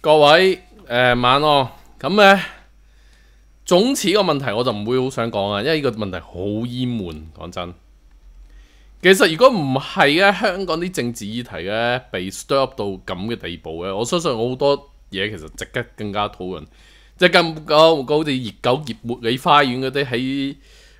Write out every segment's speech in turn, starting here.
各位诶，晚安咁咧。总此个问题，我就唔会好想讲啊，因为呢个问题好煙闷。讲真，其实如果唔系咧，香港啲政治议题咧被 stop 到咁嘅地步咧，我相信我好多嘢其实值得更加讨论，即系咁高好似热狗、热茉莉花园嗰啲喺。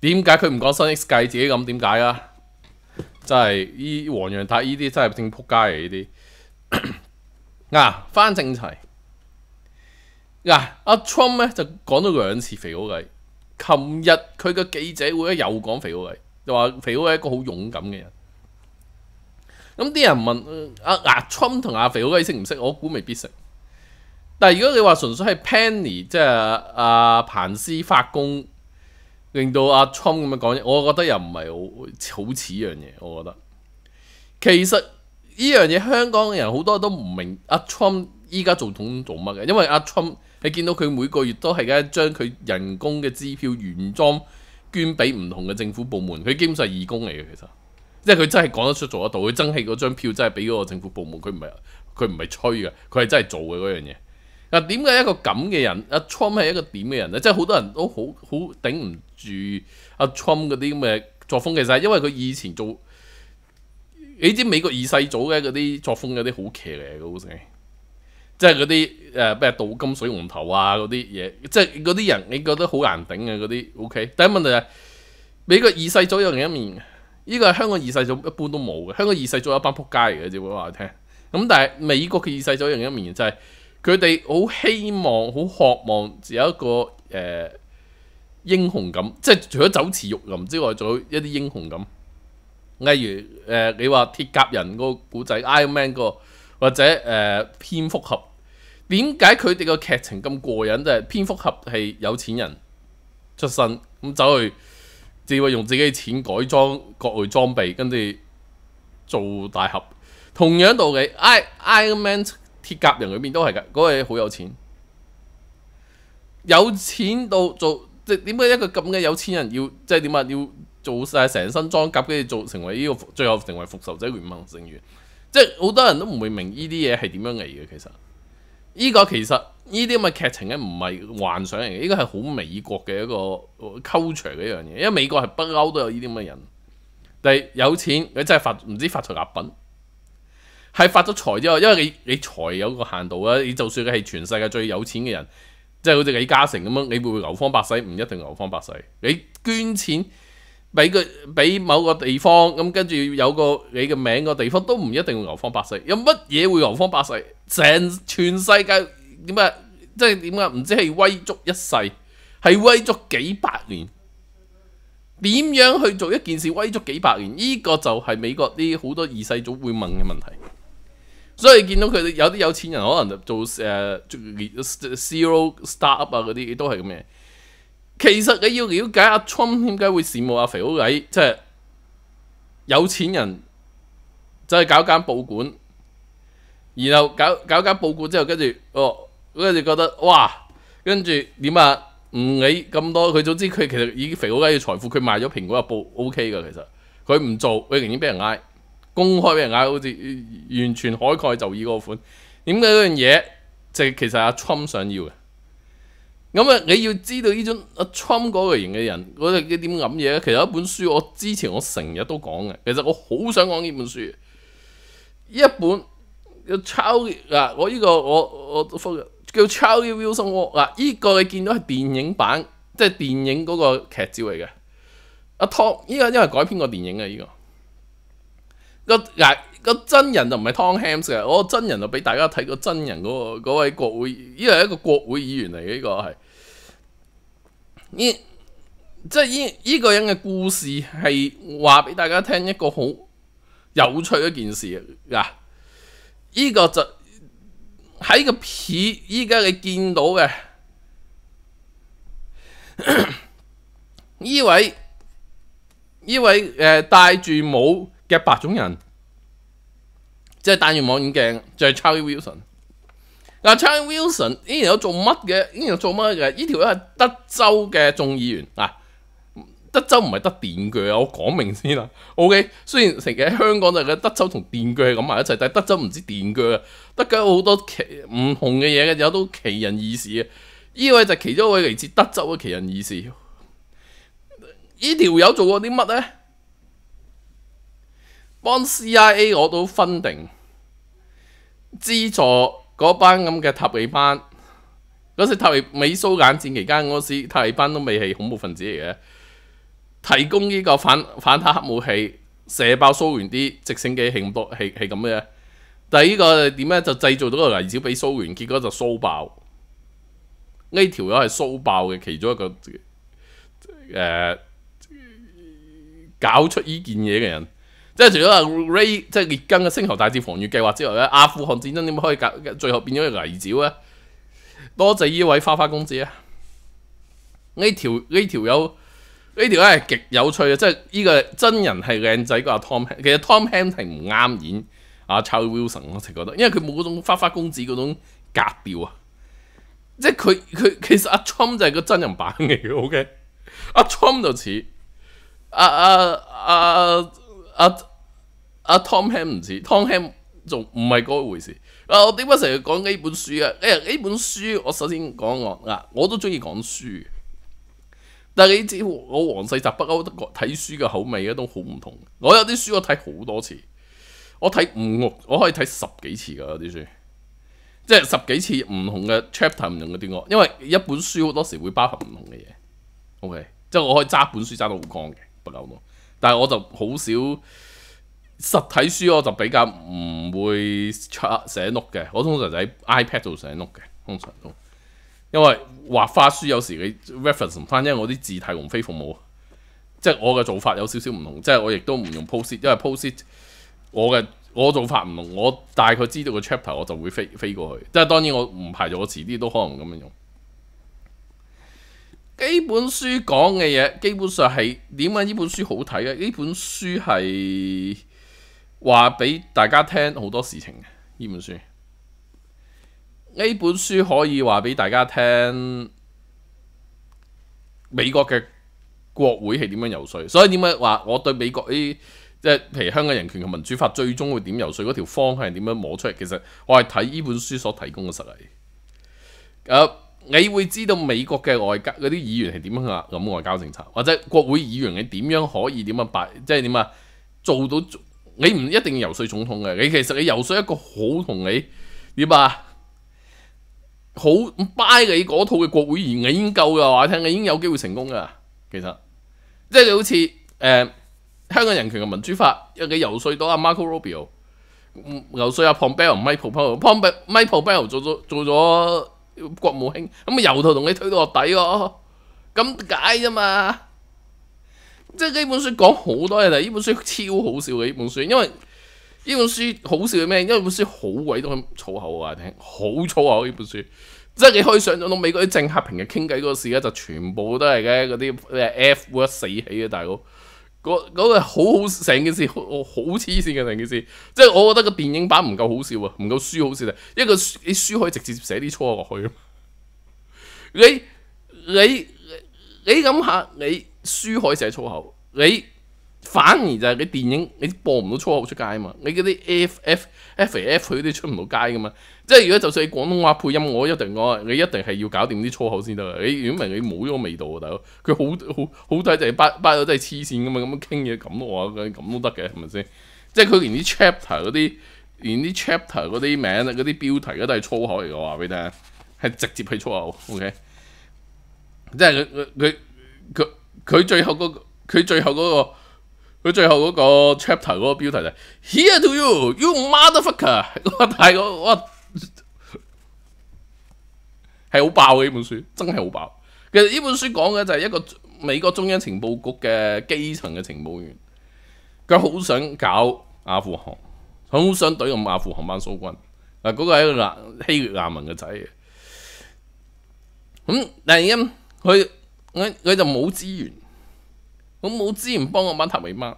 点解佢唔讲新 X 计自己咁？点解啊？真系依黄杨太依啲真系正撲街嚟依啲。嗱翻正題。嗱阿 Trump 咧就讲咗两次肥佬龟。琴日佢嘅记者会咧又讲肥佬龟，就话肥佬龟系一个好勇敢嘅人。咁啲人问阿阿 Trump 同阿肥佬龟识唔识？我估未必识。但系如果你话纯粹系 Penny 即系阿彭斯发功。令到阿 Trum 咁樣講嘢，我覺得又唔係好好似樣嘢。我覺得其實依樣嘢香港嘅人好多都唔明阿 Trum 依家做統做乜嘅，因為阿 Trum 你見到佢每個月都係嘅將佢人工嘅支票原裝捐俾唔同嘅政府部門，佢基本上係義工嚟嘅其實，即係佢真係講得出做得到，佢爭氣嗰張票真係俾嗰個政府部門，佢唔係佢唔係吹嘅，佢係真係做嘅嗰樣嘢。嗱點解一個咁嘅人阿 Trum 係一個點嘅人咧？即係好多人都好好頂唔～住阿 Trump 嗰啲咁嘅作風，其實因為佢以前做你知美國二世祖嘅嗰啲作風有啲好騎嘅，好似即係嗰啲誒咩倒金水龍頭啊嗰啲嘢，即係嗰啲人你覺得好難頂嘅嗰啲。OK，第一問題係美國二世祖有另一面呢個係香港二世祖一般都冇嘅，香港二世祖一班撲街嚟嘅，只會話聽。咁但係美國嘅二世祖有另一面，就係佢哋好希望、好渴望有一個誒。英雄咁，即係除咗走池玉林之外，仲有一啲英雄咁。例如誒，你話鐵甲人個古仔 Iron Man 個，或者誒蝙蝠俠，點解佢哋個劇情咁過癮？就係蝙蝠俠係有錢人出身，咁走去只衞用自己錢改裝各類裝備，跟住做大俠。同樣道理，Iron Man、鐵甲人裏面都係噶，嗰個好有錢，有錢到做。即点解一个咁嘅有钱人要即系点啊？要做晒成身装甲跟住做成为呢个最后成为复仇者联盟成员，即系好多人都唔会明呢啲嘢系点样嚟嘅。其实呢个其实呢啲咁嘅剧情咧唔系幻想嚟嘅，呢个系好美国嘅一个 culture 嘅一样嘢，因为美国系不嬲都有呢啲咁嘅人，但系有钱佢真系发唔知发财物品，系发咗财之后，因为你你财有个限度啊，你就算你系全世界最有钱嘅人。即系好似李嘉诚咁样，你会唔会流芳百世？唔一定流芳百世。你捐钱俾佢，俾某个地方，咁跟住有个你嘅名个地方，都唔一定会流芳百世。有乜嘢会流芳百世？成全世界点啊？即系点啊？唔知系威足一世，系威足几百年？点样去做一件事威足几百年？呢个就系美国啲好多二世祖会问嘅问题。所以見到佢有啲有錢人可能就做誒 zero start up 啊嗰啲都係咁嘅。其實你要了解阿春點解會羨慕阿肥佬仔，即係有錢人就係搞間報館，然後搞搞間報館之後，跟住哦，跟住覺得哇，跟住點啊唔理咁多。佢總之佢其實已經肥佬仔嘅財富，佢賣咗蘋果一部 OK 嘅。其實佢唔做，佢仍然俾人嗌。公开人嗌，好似完全海阔就矣嗰款，点解嗰样嘢就其实阿 t r u m p 想要嘅？咁啊，你要知道呢种阿 t r u m 嗰类型嘅人，我哋点谂嘢咧？其实一本书我之前我成日都讲嘅，其实我好想讲呢本书，一本叫《Charlie》啊，我呢个我我叫《Charlie Wilson》啊，呢个你见到系电影版，即系电影嗰个剧照嚟嘅。阿 Tom 呢个因为改编过电影嘅呢个。个嗱个真人就唔系 Tom Hams 嘅，我真人就俾大家睇个真人嗰个位国会，呢个系一个国会议员嚟嘅。呢个系呢即系呢呢个人嘅故事，系话俾大家听一个好有趣一件事啊！嗱，呢个就喺个片依家你见到嘅呢位呢位诶，戴住帽。嘅白種人，即係戴住望遠鏡，就係 Charlie Wilson。嗱，Charlie Wilson，然有做乜嘅？咦？有做乜嘅？呢條友係德州嘅眾議員。啊！德州唔係得電鋸啊！我講明先啦。O K，雖然成日喺香港就覺得德州同電鋸係噉埋一齊，但係德州唔知電鋸啊。德州好多奇唔同嘅嘢嘅，有都奇人異事啊。呢位就其中一位嚟自德州嘅奇人異事。呢條友做過啲乜咧？幫 CIA 我都分定資助嗰班咁嘅塔利班嗰時塔利美蘇冷戰期間嗰時塔利班都未係恐怖分子嚟嘅，提供呢個反反塔克武器射爆蘇联啲直升機，係咁多，係係咁嘅。但系呢個點咧就製造到個危兆俾蘇联，結果就蘇爆呢條友係蘇爆嘅其中一個誒搞出呢件嘢嘅人。即係除咗阿 Ray 即係列根嘅星球大戰防禦計劃之外咧，阿富汗戰爭點解可以搞最後變咗個泥沼咧？多謝依位花花公子啊！呢條呢條有呢條咧係極有趣嘅，即係依個真人係靚仔過阿 Tom，其實 Tom Hanks 唔啱演阿 Tom Wilson，我直覺得，因為佢冇嗰種花花公子嗰種格調啊！即係佢佢其實阿 Tom 就係個真人版嚟嘅，OK？阿 Tom 就似阿阿阿。阿阿 Tom Ham 唔似 Tom Ham 仲唔係嗰回事啊！我點解成日講呢本書嘅？呢本書我首先講我啊，我都中意講書。但係你知我黃世澤不嬲得睇書嘅口味咧都好唔同。我有啲書我睇好多次，我睇唔我可以睇十幾次㗎啲書，即係十幾次唔同嘅 chapter 唔同嘅點講？因為一本書好多時會包含唔同嘅嘢。O K，即係我可以揸本書揸到好乾嘅，不嬲都。但系我就好少实体书，我就比较唔会抄写 note 嘅。我通常就喺 iPad 度写 note 嘅，通常都因为画花书有时你 reference 唔翻，因为我啲字太五非服务，即系我嘅做法有少少唔同，即系我亦都唔用 post，因为 post 我嘅我做法唔同。我大概知道个 chapter，我就会飞飞过去。即系当然我唔排除我迟啲都可能咁样用。呢本书讲嘅嘢，基本上系点解呢本书好睇嘅？呢本书系话俾大家听好多事情嘅。呢本书可以话俾大家听美国嘅国会系点样游说，所以点解话我对美国呢？即系譬如香港人权同民主法最终会点游说嗰条方向点样摸出嚟？其实我系睇呢本书所提供嘅实例。你会知道美国嘅外交嗰啲议员系点样啊？咁外交政策或者国会议员你点样可以点啊？摆即系点啊？做到你唔一定游说总统嘅，你其实你游说一个好同你点啊？好掰你嗰套嘅国会议员已经够嘅话听，你已经有机会成功噶。其实即系好似诶香港人权嘅民主法，你游说到阿 Marco Rubio，游说阿 Pompeo、Mike Pompeo、Mike Pompeo 做咗做咗。國務卿咁啊，由頭同你推到落底喎，咁解啫嘛。即係呢本書講好多嘢嚟，呢本書超好笑嘅呢本書，因為呢本書好笑咩？因为本書好鬼多粗口啊，聽好粗口呢本書，即係你可以上咗到美國啲政客平日傾偈嗰時咧，就全部都係嘅嗰啲誒 F 一死起嘅大佬。嗰嗰個好好成件事，好黐線嘅成件事，即係我覺得個電影版唔夠好笑啊，唔夠書好笑啊，一個你書可以直接寫啲粗口落去嘛，你你你諗下，你書可以寫粗口，你反而就係你電影你播唔到粗口出街啊嘛？你嗰啲 F F F F 佢啲出唔到街噶嘛？即系如果就算你广东话配音，我一定我你一定系要搞掂啲粗口先得。你如果唔系，你冇咗个味道啊，大佬。佢好好好睇就系八八到真系黐线咁嘛，咁样倾嘢咁我咁都得嘅，系咪先？即系佢连啲 chapter 嗰啲，连啲 chapter 嗰啲名嗰啲标题都系粗口嚟嘅话俾你，系直接係粗口。OK，即系佢佢佢佢佢最后嗰个，佢最后嗰个，佢最嗰 chapter 嗰个标题就 Here to you, you motherfucker！我大佬，我。系好爆嘅呢本書，真係好爆。其實呢本書講嘅就係一個美國中央情報局嘅基層嘅情報員，佢好想搞阿富汗，好想怼個阿富汗班蘇軍。嗱，嗰個係個希臘亞文嘅仔。咁，但系因佢佢就冇資源，佢冇資源幫我班塔米媽。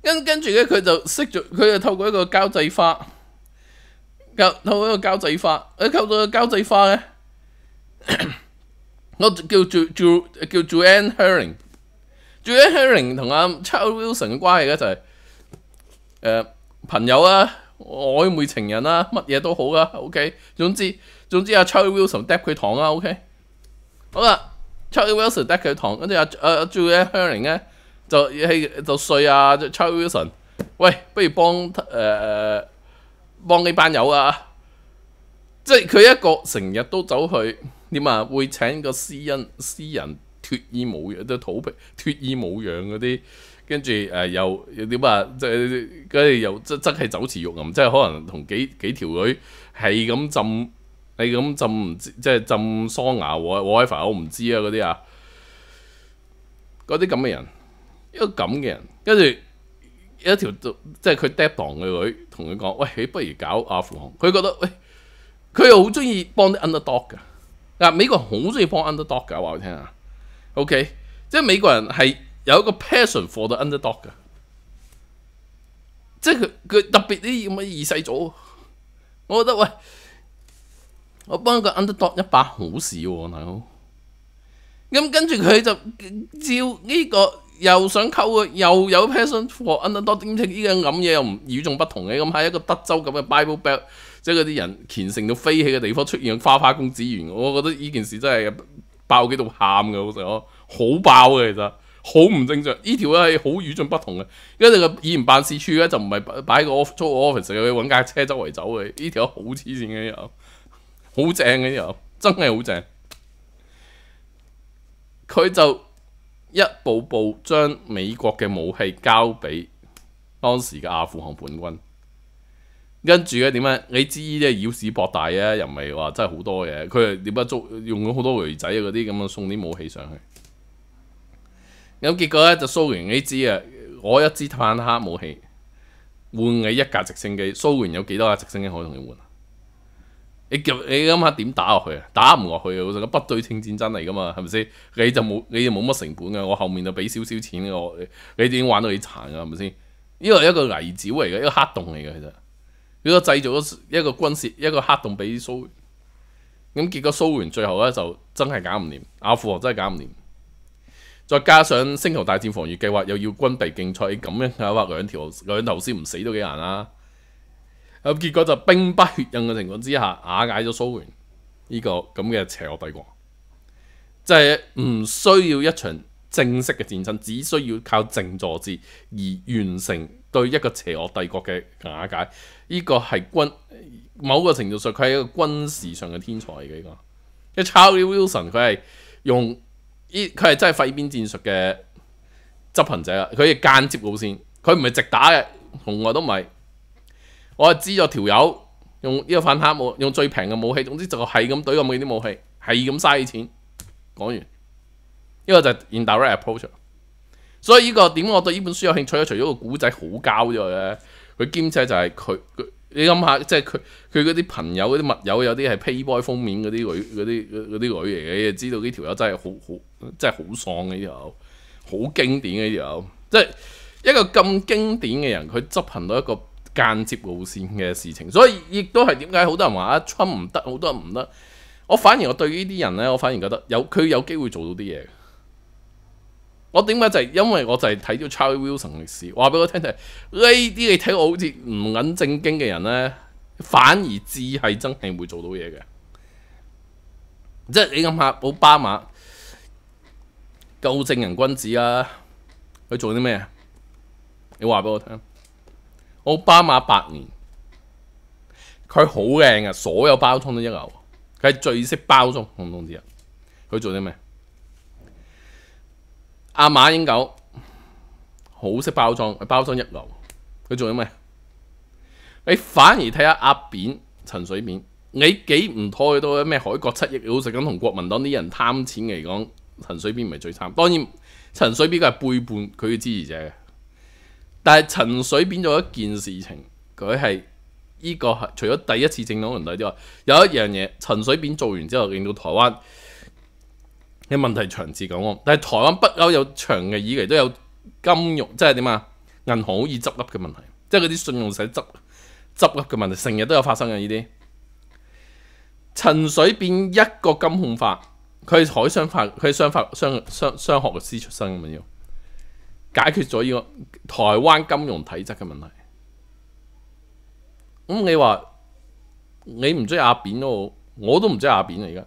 跟跟住咧，佢就識咗，佢就透過一個交際花。沟套一个交际花，诶，沟到个交际花咧，我叫做叫叫做 Anne Herring，Anne j Herring 同阿 Charles Wilson 嘅关系咧就系诶朋友啦、暧昧情人啦、乜嘢都好啦，OK。总之总之阿 Charles Wilson 抌佢糖啦，OK。好啦，Charles Wilson 抌佢糖，跟住阿 o Anne Herring 咧就系就睡啊 Charles Wilson，喂，不如帮诶诶。帮呢班友啊！即系佢一个成日都走去点啊？会请个私恩私人脱衣舞嘅，即土皮脱衣舞养嗰啲，跟住诶又又点啊？即系跟住又真真系走瓷玉林，即系可能同几几条女系咁浸，系咁浸唔即系浸桑牙 what 我唔知啊嗰啲啊，嗰啲咁嘅人，一个咁嘅人，跟住。有一条即系佢爹党嘅女同佢讲，喂，你不如搞阿富雄。佢觉得喂，佢又好中意帮 underdog 嘅。嗱，美国人好中意帮 underdog，话我听啊。OK，即系美国人系有一个 passion for the underdog 嘅，即系佢佢特别啲咁嘅二世祖。我觉得喂，我帮一个 underdog 一把好事喎，大佬。咁跟住佢就照呢个。又想溝佢，又有 person for another 多啲，呢家諗嘢又唔與眾不同嘅，咁喺一個德州咁嘅 Bible belt，即係嗰啲人虔誠到飛起嘅地方出現花花公子完，我覺得呢件事真係爆幾度喊嘅，好想好爆嘅，其實好唔正常。呢條係好與眾不同嘅，因為個議員辦事處咧就唔係擺個 off，租 office，去揾架車周圍走嘅。呢條好黐線嘅又，好正嘅又，真係好正。佢就。一步步将美国嘅武器交俾当时嘅阿富汗叛军，跟住呢点咧？你知呢啲系小屎博大啊，又唔系话真系好多嘅。佢系点解捉用咗好多鱼仔啊，嗰啲咁啊，送啲武器上去。咁结果咧就苏联呢支啊，我一支坦克武器换你一架直升机。苏联有几多架直升机可以同你换？你你谂下点打落去啊？打唔落去啊！老实讲，不对称战争嚟噶嘛，系咪先？你就冇你就冇乜成本噶，我后面就俾少少钱我，你点玩到你残噶，系咪先？呢个系一个泥沼嚟嘅，一个黑洞嚟嘅，其实一个制造咗一个军事一个黑洞俾苏，咁结果苏联最后咧就真系搞唔掂，阿富王真系搞唔掂，再加上星球大战防御计划又要军备竞赛，咁样嘅话两条两头先唔死都几难啊！咁結果就兵不血刃嘅情況之下瓦解咗蘇聯呢個咁嘅邪惡帝國，即係唔需要一場正式嘅戰爭，只需要靠靜坐戰而完成對一個邪惡帝國嘅瓦解。呢個係軍某個程度上佢係一個軍事上嘅天才嘅呢個。c h a r l e Wilson 佢係用呢，佢係真係廢邊戰術嘅執行者，佢係間接路線，佢唔係直打嘅，從來都唔係。我就知咗條友用呢個反黑武，用最平嘅武器，總之就係咁懟咁嘅啲武器，係咁嘥錢。講完，呢個就 in direct approach，所以呢個點我對呢本書有興趣咧，除咗個古仔好交之外咧，佢兼且就係佢，你諗下，即係佢佢嗰啲朋友嗰啲密友，有啲係 payboy 封面嗰啲女嗰啲嗰啲女嚟嘅，知道呢條友真係好好，真係好喪嘅條友，好經典嘅條友，即係一個咁經典嘅人，佢執行到一個。間接路線嘅事情，所以亦都係點解好多人話啊，春唔得，好多人唔得。我反而我對呢啲人呢，我反而覺得有佢有機會做到啲嘢。我點解就係因為我就係睇咗 Charlie Wilson 嘅史，話俾我聽就係呢啲你睇我好似唔揾正經嘅人呢，反而只係真係會做到嘢嘅。即係你諗下，奧巴馬夠正人君子啊，佢做啲咩？你話俾我聽。奥巴马八年，佢好靓啊，所有包装都一流。佢最识包装，同唔通啲人？佢做啲咩？阿马英九好识包装，包装一流。佢做啲咩？你反而睇下阿扁、陈水扁，你几唔妥佢都咩？海角七亿好食咁同国民党啲人贪钱嚟讲，陈水扁唔系最惨。当然，陈水扁佢系背叛佢嘅支持者嘅。但係陳水扁做一件事情，佢係呢個係除咗第一次政黨轮替之外，有一樣嘢陳水扁做完之後，令到台灣嘅問題長治久安。但係台灣北欧有長嘅，以嚟都有金融即係點啊？銀行好易執笠嘅問題，即係嗰啲信用社執执笠嘅問題，成日都有發生嘅呢啲。陳水扁一個金控法，佢係海商法，佢係商法、商商商學律師出身咁樣。解決咗呢個台灣金融體質嘅問題。咁你話你唔中意阿扁都好，我都唔中意阿扁啊！而家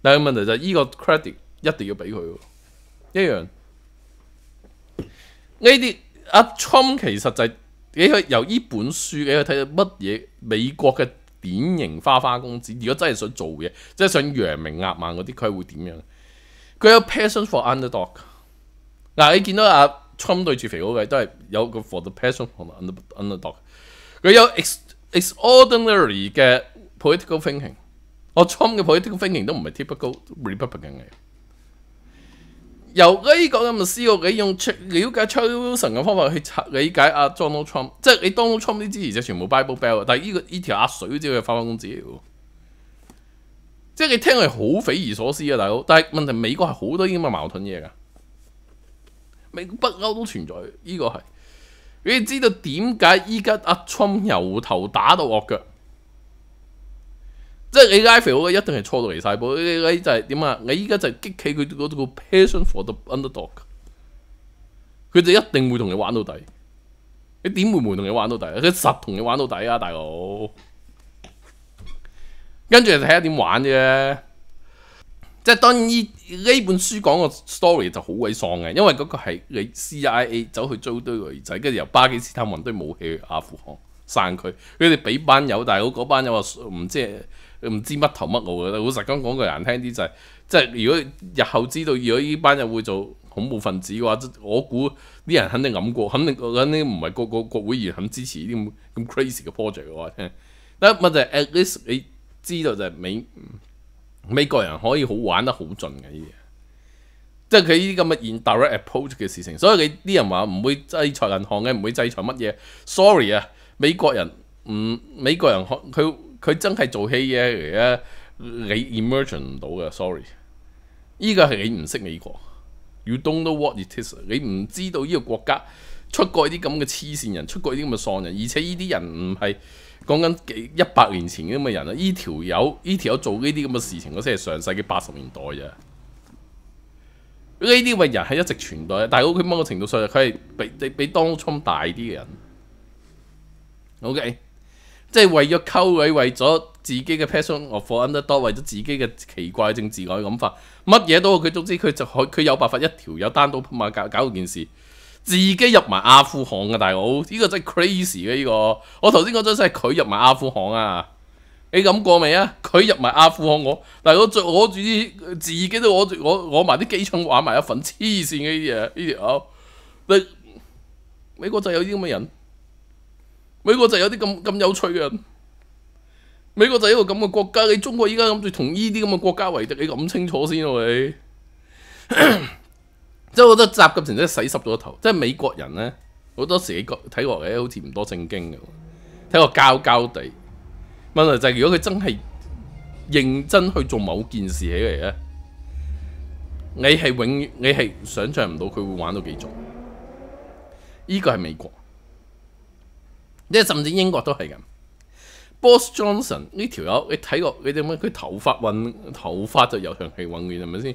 但係問題就係呢個 credit 一定要俾佢喎，一樣呢啲阿 Trump 其實就你去由呢本書，你去睇下乜嘢美國嘅典型花花公子。如果真係想做嘢，真係想揚名壓萬嗰啲，佢會點樣？佢有 passion for underdog。嗱，你見到阿 Trump 對住肥佬位都係有個 for the person under underdog，佢有 extraordinary 嘅 political thinking。我 Trump 嘅 political thinking 都唔係 typical Republican 嘅。由呢個咁嘅思路，你用了 r c k 瞭解 trick Wilson 嘅方法去理解阿 Donald Trump，即係你 Donald Trump 啲支持者全部 b i b l e bell 但係呢個呢條阿水都知佢要發翻工資嘅。即係你聽係好匪夷所思啊，大佬！但係問題美國係好多啲咁嘅矛盾嘢㗎。北不都存在，呢個係你知道點解依家阿春由頭打到卧腳，即係你 l i 佬一定係錯到嚟晒步，你就係點啊？你依家就激起佢嗰個 passion for the underdog，佢就一定會同你玩到底。你點會唔同你玩到底啊？佢實同你玩到底啊，大佬。跟住睇下點玩嘅。即係當然呢本書講個 story 就好鬼喪嘅，因為嗰個係你 CIA 走去追堆女仔，跟住由巴基斯坦運堆武器去阿富汗散佢。佢哋俾班友，但係嗰班友話唔知唔知乜頭乜路嘅。老實講講句難聽啲就係，即係如果日後知道如果呢班人會做恐怖分子嘅話，我估啲人肯定諗過，肯定肯定唔係個個國會議員肯支持呢咁咁 crazy 嘅 project 嘅話咧。但係問題 at least 你知道就係美。美國人可以好玩得好盡嘅呢啲嘢，即係佢呢啲咁嘅 i n direct approach 嘅事情，所以你啲人話唔會制裁銀行嘅，唔會制裁乜嘢？Sorry 啊，美國人，嗯，美國人佢佢真係做戲嘢嚟啊，你 e m e r g e n t 唔到嘅，sorry。依個係你唔識美國，You don't know what it is，你唔知道呢個國家出過啲咁嘅黐線人，出過啲咁嘅喪人，而且呢啲人唔係。讲紧几一百年前咁嘅人啊！呢条友呢条友做呢啲咁嘅事情嗰先系上世纪八十年代啫。呢啲嘅人系一直存在，但系佢某个程度上，佢系比比比当初大啲嘅人。OK，即系为咗沟，佢为咗自己嘅 personal，for 得多，为咗自己嘅奇怪政治改谂法，乜嘢都佢总之佢就可佢有办法一条友单刀马甲搞件事。自己入埋阿富汗嘅大佬，呢个真系 crazy 嘅呢个。我头先讲咗真系佢入埋阿富汗啊，你谂过未啊？佢入埋阿富汗，我但佬我着我住啲自己都攞住攞攞埋啲机枪玩埋一份黐线嘅嘢，呢条，你美国就有啲咁嘅人，美国就有啲咁咁有趣嘅人，美国就一个咁嘅国家。你中国依家谂住同呢啲咁嘅国家为敌，你谂清楚先咯，你。即系好多集集成真系洗湿咗頭。头，即系美国人咧，好多時觉睇落嚟好似唔多正经嘅，睇落胶胶地。问题就系如果佢真系认真去做某件事起嚟咧，你系永你系想象唔到佢会玩到几重。呢个系美国，即系甚至英国都系咁。b o s s Johnson 呢条友你睇过你点样佢头发混头发就由长气混完系咪先？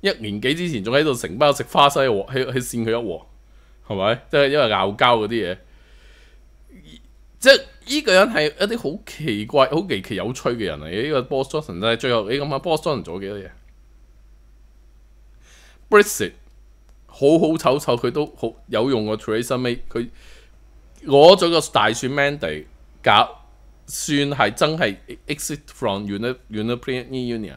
一年几之前仲喺度承包食花西喺喺扇佢一鑊，系咪？即系因为拗交嗰啲嘢，即系呢个人系一啲好奇怪、好奇奇有趣嘅人嚟。呢个波 o 顿，但最后你咁啊，波斯顿做几多嘢？Brisset 好好丑丑，佢都好有用个。t r e a s o r y 佢攞咗个大选 mandy 搞，算系真系 exit from u n i u n i p e n e Union。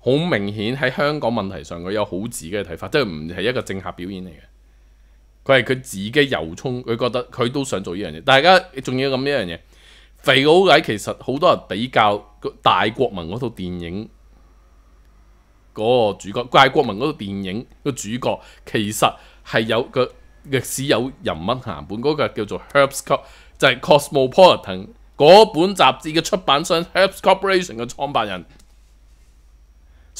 好明顯喺香港問題上，佢有好自己嘅睇法，即系唔係一個政客表演嚟嘅。佢係佢自己由衷，佢覺得佢都想做呢樣嘢。大家仲要咁一樣嘢，肥佬仔其實好多人比較大國民嗰套電影嗰個主角，大國民嗰套電影個主角其實係有個歷史有人物行本嗰個叫做 Herb Scott，就係 Cosmopolitan 嗰本雜誌嘅出版商 Herb Corporation 嘅創辦人。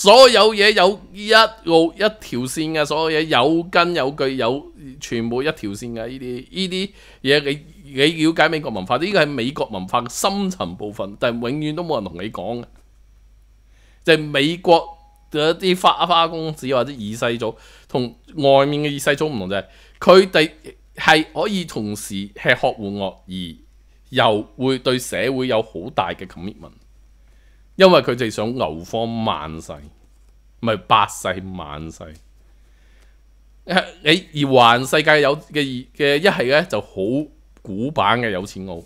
所有嘢有一路一条線嘅，所有嘢有根有據，有全部一條線嘅呢啲呢啲嘢，你你了解美國文化，呢個係美國文化嘅深層部分，但系永遠都冇人同你講嘅。就係美國一啲花花公子或者二世祖，同外面嘅二世祖唔同，就係佢哋係可以同時吃喝玩乐，而又會對社會有好大嘅 commitment。因为佢哋想牛方万世，唔系百世万世。你而环世界有嘅嘅一系咧就好古板嘅有钱佬，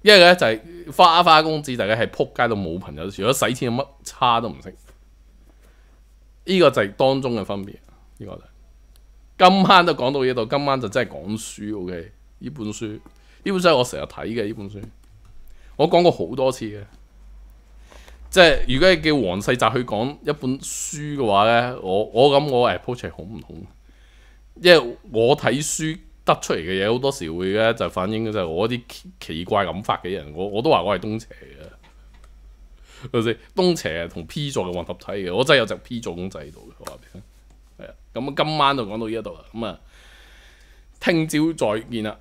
一系咧就系花花公子，大家系扑街到冇朋友，除咗使钱乜差都唔识。呢个就系当中嘅分别。呢个今晚都讲到呢度，今晚就真系讲书 OK。呢本书呢本书我成日睇嘅呢本书，我讲过好多次嘅。即係如果係叫黃世澤去講一本書嘅話呢，我我咁我 approach 好唔同因為我睇書得出嚟嘅嘢好多時會呢，就反映嘅就我啲奇怪諗法嘅人，我我都話我係東邪嘅，係咪先？東邪同 P 座嘅混合體嘅，我真係有隻 P 座公仔喺度嘅，我話俾你聽。係啊，咁今晚就講到呢一度啦，咁啊，聽朝再見啦。